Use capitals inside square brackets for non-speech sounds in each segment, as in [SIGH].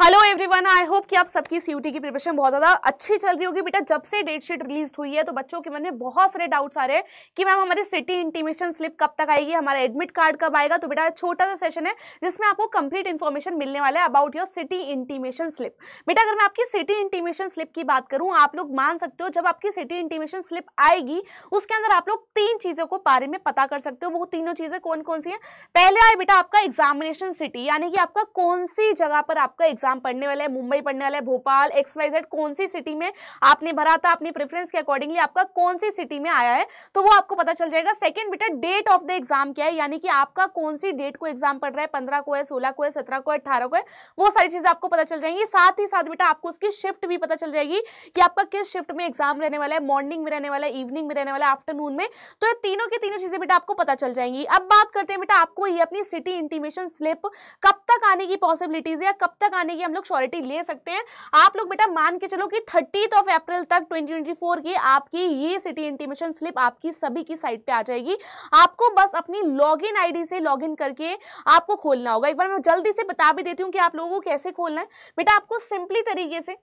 hello everyone I hope कि आप सबकी सीयूटी की प्रिपरेशन बहुत ज़्यादा अच्छी चल रही होगी बेटा जब से डेट शीट रिलीज हुई है तो बच्चों के मन में बहुत सारे डाउट्स आ रहे हैं कि मैम हमारी सिटी इंटीमेशन स्लिप कब तक आएगी हमारा एडमिट कार्ड कब आएगा तो बेटा छोटा सा सेशन है जिसमें आपको कंप्लीट इन्फॉर्मेशन मिलने वाला है about your city intimation slip बेटा अगर मैं आपकी सिटी इंटीमेशन स्लिप की बात करूँ आप लोग मान सकते हो जब आपकी सिटी इंटीमेशन स्लिप आएगी उसके अंदर आप लोग तीन चीज़ों को बारे में पता कर सकते हो वो तीनों चीज़ें कौन कौन सी हैं पहले आए बेटा आपका एग्जामिनेशन सिटी यानी कि आपका कौन सी जगह पर आपका एग्जाम पढ़ने वाले है मुंबई पढ़ने वाले है भोपाल एक्स वाई जेड कौन सी सिटी में आपने भरा था अपनी प्रेफरेंस के अकॉर्डिंगली आपका कौन सी सिटी में आया है तो वो आपको पता चल जाएगा सेकंड बेटा डेट ऑफ द एग्जाम क्या है यानी कि आपका कौन सी डेट को एग्जाम पड़ रहा है पंद्रह को है सोलह को है सत्रह को है अठारह को है वो सारी चीजें आपको पता चल जाएंगी साथ ही साथ बेटा आपको उसकी शिफ्ट भी पता चल जाएगी कि आपका किस शिफ्ट में एग्जाम रहने वाला है मॉर्निंग में रहने वाला है इवनिंग में रहने वाला है आफ्टरनून में तो ये तीनों की तीनों चीजें बेटा आपको पता चल जाएंगी अब बात करते हैं बेटा आपको ये अपनी सिटी इंटीमेशन स्लिप कब तक आने की पॉसिबिलिटीज या कब तक आने करने की हम लोग श्योरिटी ले सकते हैं आप लोग बेटा मान के चलो कि थर्टी ऑफ अप्रैल तक 2024 की आपकी ये सिटी इंटीमेशन स्लिप आपकी सभी की साइट पे आ जाएगी आपको बस अपनी लॉग इन से लॉगिन करके आपको खोलना होगा एक बार मैं जल्दी से बता भी देती हूँ कि आप लोगों को कैसे खोलना है बेटा आपको सिंपली तरीके से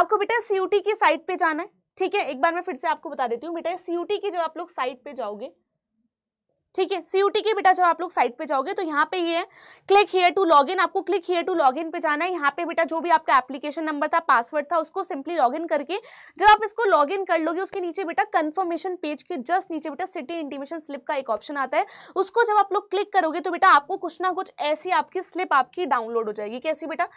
आपको बेटा सीयूटी की साइट पे जाना है ठीक है एक बार मैं फिर से आपको बता देती हूँ बेटा सीयूटी की जब आप लोग साइट पे जाओगे ठीक है सीयूटी के बेटा जब आप लोग साइट पे जाओगे तो यहाँ पे ये है क्लिक हियर टू लॉगिन आपको क्लिक हियर टू लॉगिन पे जाना है यहाँ पे बेटा जो भी आपका एप्लीकेशन नंबर था पासवर्ड था उसको सिंपली लॉगिन करके जब आप इसको लॉगिन कर लोगे उसके नीचे बेटा कंफर्मेशन पेज के जस्ट नीचे बेटा सिटी इंटीमेशन स्लिप का एक ऑप्शन आता है उसको जब आप लोग क्लिक करोगे तो बेटा आपको कुछ ना कुछ ऐसी आपकी स्लिप आपकी डाउनलोड हो जाएगी कैसी बेटा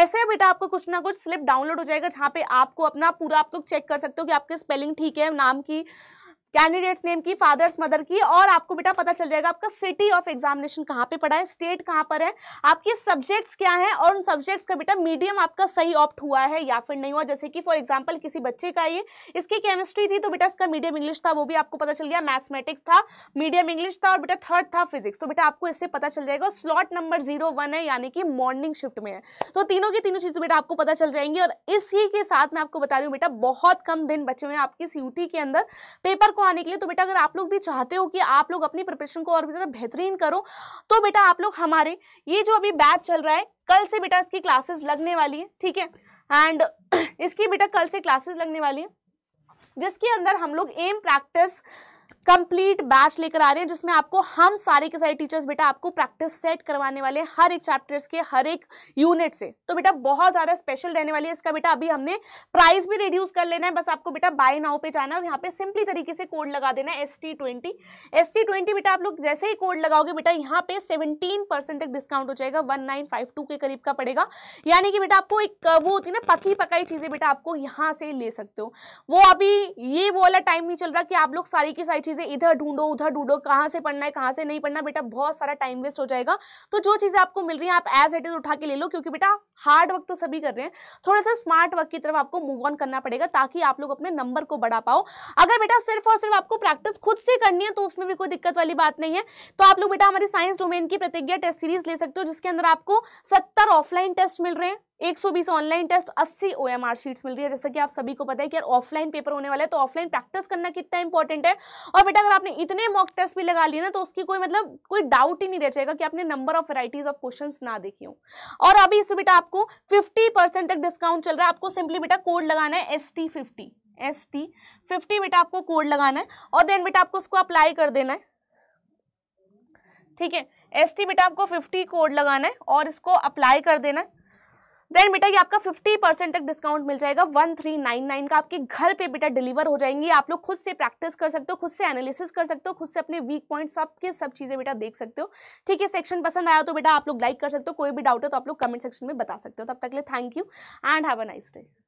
ऐसे बेटा आपको कुछ ना कुछ स्लिप डाउनलोड हो जाएगा जहाँ पे आपको अपना पूरा आप लोग चेक कर सकते हो कि आपकी स्पेलिंग ठीक है नाम की कैंडिडेट्स नेम की फादर्स मदर की और आपको बेटा पता चल जाएगा आपका सिटी ऑफ एग्जामिनेशन कहाँ पे पड़ा है स्टेट कहाँ पर है आपके सब्जेक्ट्स क्या हैं और उन सब्जेक्ट्स का बेटा मीडियम आपका सही ऑप्ट हुआ है या फिर नहीं हुआ जैसे कि फॉर एग्जाम्पल किसी बच्चे का ये इसकी केमिस्ट्री थी तो बेटा इसका मीडियम इंग्लिश था वो भी आपको पता चल गया मैथमेटिक्स था मीडियम इंग्लिश था और बेटा थर्ड था फिजिक्स तो बेटा आपको इससे पता चल जाएगा स्लॉट नंबर जीरो वन है यानी कि मॉर्निंग शिफ्ट में है तो तीनों की तीनों चीज़ें बेटा आपको पता चल जाएंगी और इसी के साथ मैं आपको बता रही हूँ बेटा बहुत कम दिन बचे हुए हैं आपकी सी के अंदर पेपर आने के लिए तो बेटा अगर आप लोग भी चाहते हो कि आप लोग अपनी प्रिपरेशन को और भी ज़्यादा बेहतरीन करो तो बेटा आप लोग हमारे ये जो अभी बैच चल रहा है कल से बेटा इसकी क्लासेस लगने वाली है ठीक है एंड [CLEARS THROAT] इसकी बेटा कल से क्लासेस लगने वाली है जिसके अंदर हम लोग एम प्रैक्टिस कंप्लीट बैच लेकर आ रहे हैं जिसमें आपको हम सारे के सारे टीचर्स बेटा आपको प्रैक्टिस सेट करवाने वाले हैं हर एक चैप्टर्स के हर एक यूनिट से तो बेटा बहुत ज़्यादा स्पेशल रहने वाली है इसका बेटा अभी हमने प्राइस भी रिड्यूस कर लेना है बस आपको बेटा बाय नाउ पे जाना है और यहाँ पे सिंपली तरीके से कोड लगा देना है एस टी ट्वेंटी बेटा आप लोग जैसे ही कोड लगाओगे बेटा यहाँ पे सेवनटीन तक डिस्काउंट हो जाएगा वन के करीब का पड़ेगा यानी कि बेटा आपको एक वो होती है ना पकी पकाई चीज़ें बेटा आपको यहाँ से ले सकते हो वो अभी ये वो वाला टाइम नहीं चल रहा कि आप लोग सारी की सारी चीज़ें इधर ढूंढो उधर ढूंढो कहां से पढ़ना है कहां से नहीं पढ़ना बेटा बहुत सारा टाइम वेस्ट हो जाएगा तो जो चीज़ें आपको मिल रही है आप एज इट इज़ उठा के ले लो क्योंकि बेटा हार्ड वर्क तो सभी कर रहे हैं थोड़ा सा स्मार्ट वर्क की तरफ आपको मूव ऑन करना पड़ेगा ताकि आप लोग अपने नंबर को बढ़ा पाओ अगर बेटा सिर्फ और सिर्फ आपको प्रैक्टिस खुद से करनी है तो उसमें भी कोई दिक्कत वाली बात नहीं है तो आप लोग बेटा हमारी साइंस डोमेन की प्रतिज्ञा टेस्ट सीरीज ले सकते हो जिसके अंदर आपको सत्तर ऑफलाइन टेस्ट मिल रहे हैं 120 ऑनलाइन टेस्ट 80 ओएमआर शीट्स मिल रही है जैसा कि आप सभी को पता है कि यार ऑफलाइन पेपर होने वाला है तो ऑफलाइन प्रैक्टिस करना कितना इंपॉर्टेंट है और बेटा अगर आपने इतने मॉक टेस्ट भी लगा लिए ना तो उसकी कोई मतलब कोई डाउट ही नहीं रह जाएगा कि आपने number of varieties of question ना देखी हो और अभी इसमें बेटा आपको फिफ्टी तक डिस्काउंट चल रहा है आपको सिंपली बेटा कोड लगाना है S T S T fifty बेटा आपको कोड लगाना है और देन बेटा आपको उसको अप्लाई कर देना है ठीक है एस टी बेटा आपको फिफ्टी कोड लगाना है और इसको अप्लाई कर देना है देन बेटा ये आपका 50 परसेंट तक डिस्काउंट मिल जाएगा 1399 का आपके घर पे बेटा डिलीवर हो जाएंगी आप लोग खुद से प्रैक्टिस कर सकते हो खुद से एनालिसिस कर सकते हो खुद से अपने वीक पॉइंट सब सब चीज़ें बेटा देख सकते हो ठीक है सेक्शन पसंद आया तो बेटा आप लोग लाइक कर सकते हो कोई भी डाउट है तो आप लोग कमेंट सेक्शन में बता सकते हो तब तक ले thank you and have a nice day